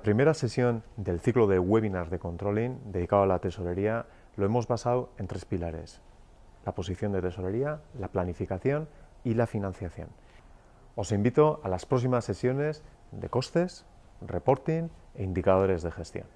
La primera sesión del ciclo de webinars de controlling dedicado a la tesorería lo hemos basado en tres pilares. La posición de tesorería, la planificación y la financiación. Os invito a las próximas sesiones de costes, reporting e indicadores de gestión.